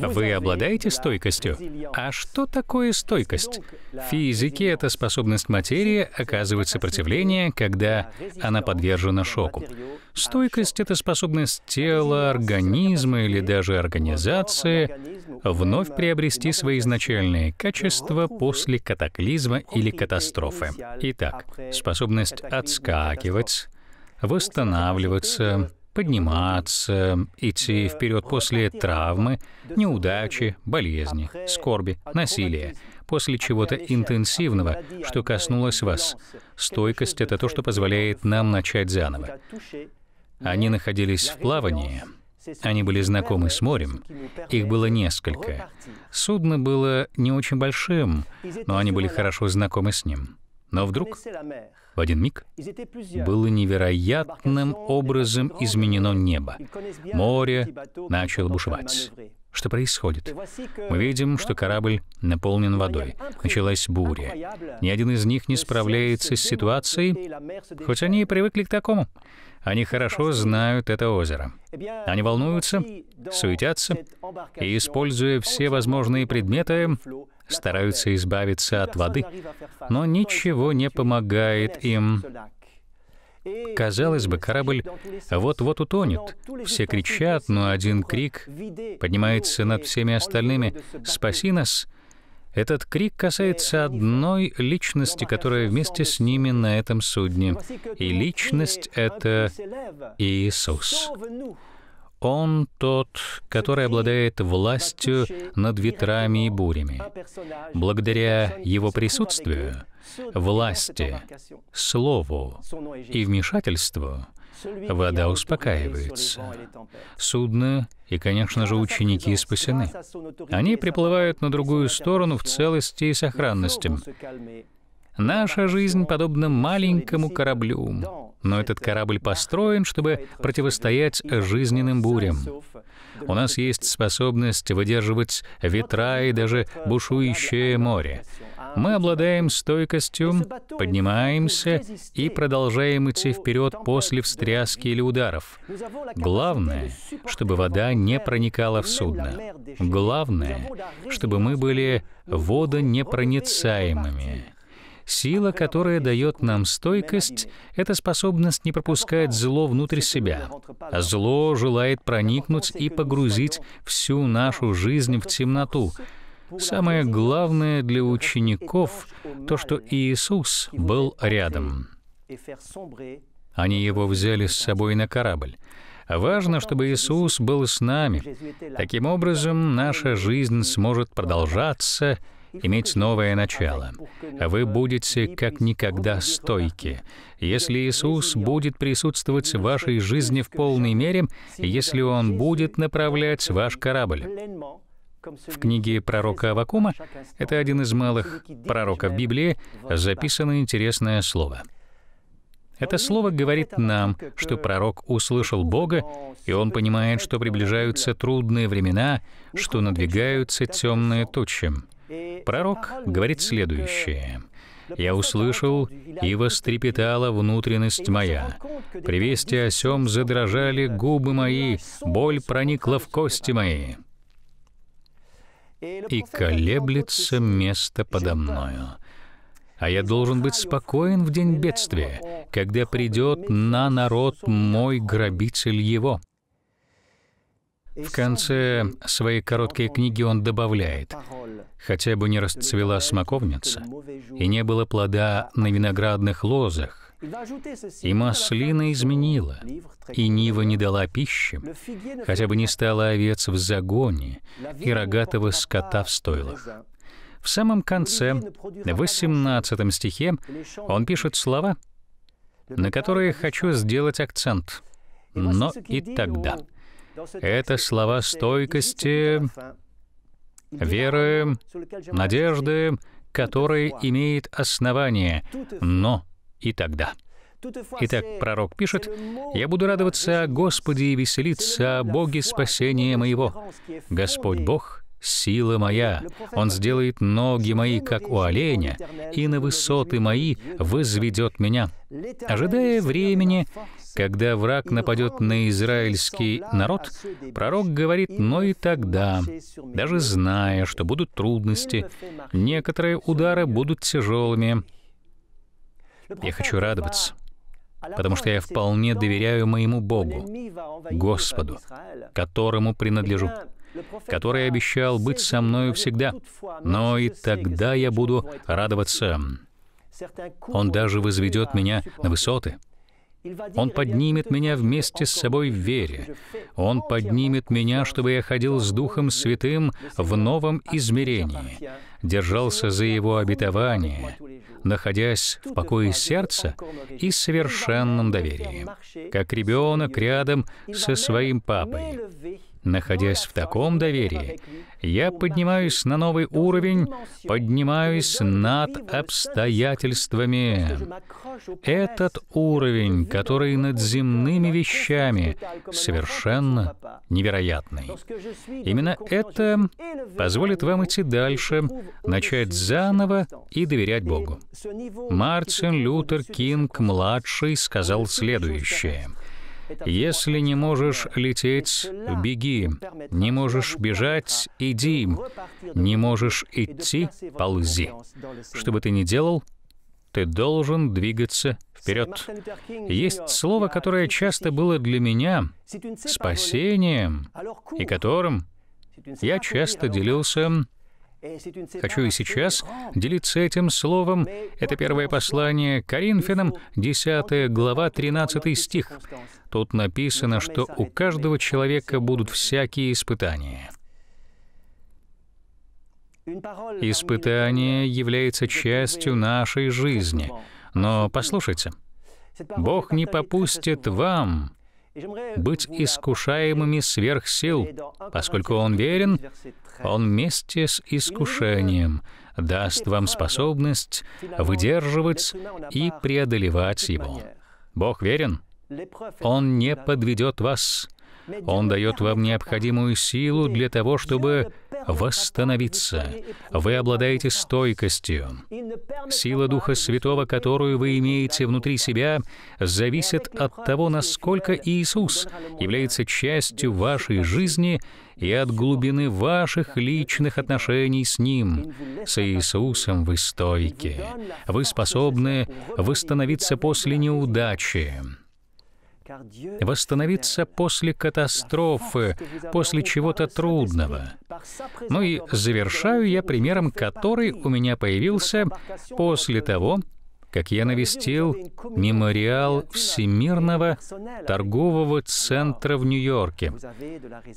Вы обладаете стойкостью. А что такое стойкость? В физике это способность материи оказывать сопротивление, когда она подвержена шоку. Стойкость — это способность тела, организма или даже организации вновь приобрести свои изначальные качества после катаклизма или катастрофы. Итак, способность отскакивать, восстанавливаться, подниматься, идти вперед после травмы, неудачи, болезни, скорби, насилия, после чего-то интенсивного, что коснулось вас. Стойкость — это то, что позволяет нам начать заново. Они находились в плавании, они были знакомы с морем, их было несколько. Судно было не очень большим, но они были хорошо знакомы с ним. Но вдруг, в один миг, было невероятным образом изменено небо. Море начало бушевать. Что происходит? Мы видим, что корабль наполнен водой. Началась буря. Ни один из них не справляется с ситуацией, хоть они и привыкли к такому. Они хорошо знают это озеро. Они волнуются, суетятся и, используя все возможные предметы, стараются избавиться от воды. Но ничего не помогает им. Казалось бы, корабль вот-вот утонет. Все кричат, но один крик поднимается над всеми остальными «Спаси нас!» Этот крик касается одной личности, которая вместе с ними на этом судне. И личность — это Иисус. Он тот, который обладает властью над ветрами и бурями. Благодаря его присутствию, власти, слову и вмешательству вода успокаивается. Судно и, конечно же, ученики спасены. Они приплывают на другую сторону в целости и сохранности. Наша жизнь подобна маленькому кораблю, но этот корабль построен, чтобы противостоять жизненным бурям. У нас есть способность выдерживать ветра и даже бушующее море. Мы обладаем стойкостью, поднимаемся и продолжаем идти вперед после встряски или ударов. Главное, чтобы вода не проникала в судно. Главное, чтобы мы были водонепроницаемыми. Сила, которая дает нам стойкость, это способность не пропускать зло внутрь себя. А зло желает проникнуть и погрузить всю нашу жизнь в темноту. Самое главное для учеников — то, что Иисус был рядом. Они его взяли с собой на корабль. Важно, чтобы Иисус был с нами. Таким образом, наша жизнь сможет продолжаться — иметь новое начало. Вы будете как никогда стойки. Если Иисус будет присутствовать в вашей жизни в полной мере, если Он будет направлять ваш корабль. В книге пророка Авакума, это один из малых пророков Библии, записано интересное слово. Это слово говорит нам, что пророк услышал Бога, и он понимает, что приближаются трудные времена, что надвигаются темные тучи. Пророк говорит следующее. «Я услышал, и вострепетала внутренность моя. При вести о сем задрожали губы мои, боль проникла в кости мои. И колеблется место подо мною. А я должен быть спокоен в день бедствия, когда придет на народ мой грабитель его». В конце своей короткой книги он добавляет, «Хотя бы не расцвела смоковница, и не было плода на виноградных лозах, и маслина изменила, и нива не дала пищи, хотя бы не стало овец в загоне и рогатого скота в стойлах». В самом конце, в 18 стихе, он пишет слова, на которые хочу сделать акцент. «Но и тогда». Это слова стойкости, веры, надежды, которые имеет основание, но и тогда. Итак, пророк пишет, «Я буду радоваться о Господе и веселиться о Боге спасения моего. Господь Бог — сила моя. Он сделает ноги мои, как у оленя, и на высоты мои возведет меня. Ожидая времени, когда враг нападет на израильский народ, пророк говорит, но и тогда, даже зная, что будут трудности, некоторые удары будут тяжелыми. Я хочу радоваться, потому что я вполне доверяю моему Богу, Господу, которому принадлежу который обещал быть со мною всегда, но и тогда я буду радоваться. Он даже возведет меня на высоты, он поднимет меня вместе с собой в вере. Он поднимет меня, чтобы я ходил с Духом Святым в новом измерении, держался за Его обетование, находясь в покое сердца и совершенном доверии, как ребенок рядом со своим папой. Находясь в таком доверии, я поднимаюсь на новый уровень, поднимаюсь над обстоятельствами. Этот уровень, который над земными вещами, совершенно невероятный. Именно это позволит вам идти дальше, начать заново и доверять Богу. Мартин Лютер Кинг-младший сказал следующее — если не можешь лететь, беги. Не можешь бежать, иди. Не можешь идти, ползи. Что бы ты ни делал, ты должен двигаться вперед. Есть слово, которое часто было для меня спасением, и которым я часто делился Хочу и сейчас делиться этим словом. Это первое послание Коринфянам, 10 глава, 13 стих. Тут написано, что у каждого человека будут всякие испытания. Испытание является частью нашей жизни. Но послушайте, Бог не попустит вам быть искушаемыми сверх сил, поскольку Он верен, Он вместе с искушением даст вам способность выдерживать и преодолевать его. Бог верен. Он не подведет вас. Он дает вам необходимую силу для того, чтобы восстановиться. Вы обладаете стойкостью. Сила Духа Святого, которую вы имеете внутри себя, зависит от того, насколько Иисус является частью вашей жизни и от глубины ваших личных отношений с Ним. С Иисусом вы стойки. Вы способны восстановиться после неудачи восстановиться после катастрофы, после чего-то трудного. Ну и завершаю я примером, который у меня появился после того, как я навестил мемориал Всемирного торгового центра в Нью-Йорке.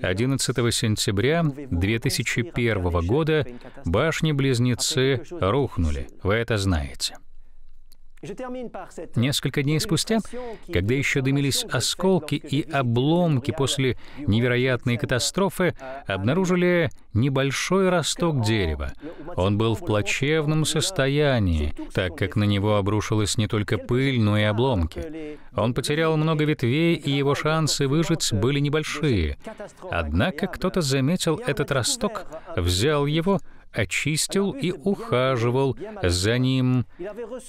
11 сентября 2001 года башни-близнецы рухнули, вы это знаете. Несколько дней спустя, когда еще дымились осколки и обломки после невероятной катастрофы, обнаружили небольшой росток дерева. Он был в плачевном состоянии, так как на него обрушилась не только пыль, но и обломки. Он потерял много ветвей, и его шансы выжить были небольшие. Однако кто-то заметил этот росток, взял его — очистил и ухаживал за ним.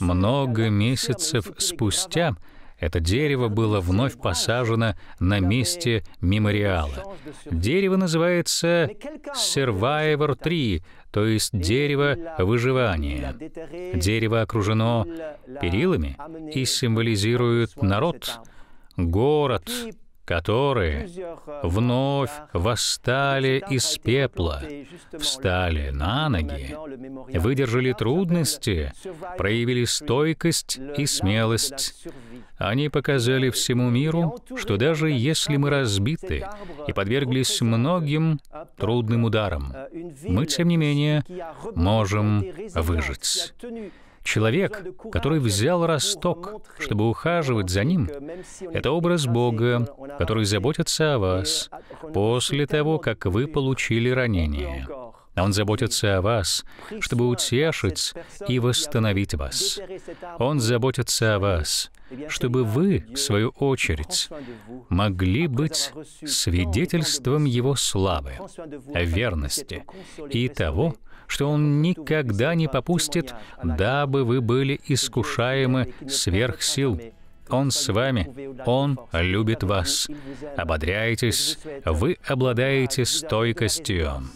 Много месяцев спустя это дерево было вновь посажено на месте мемориала. Дерево называется Survivor 3, то есть дерево выживания. Дерево окружено перилами и символизирует народ, город, которые вновь восстали из пепла, встали на ноги, выдержали трудности, проявили стойкость и смелость. Они показали всему миру, что даже если мы разбиты и подверглись многим трудным ударам, мы, тем не менее, можем выжить. Человек, который взял росток, чтобы ухаживать за ним, это образ Бога, который заботится о вас после того, как вы получили ранение. Он заботится о вас, чтобы утешить и восстановить вас. Он заботится о вас, чтобы вы, в свою очередь, могли быть свидетельством Его славы, верности и того, что Он никогда не попустит, дабы вы были искушаемы сверх сил. Он с вами, Он любит вас. Ободряйтесь, вы обладаете стойкостью.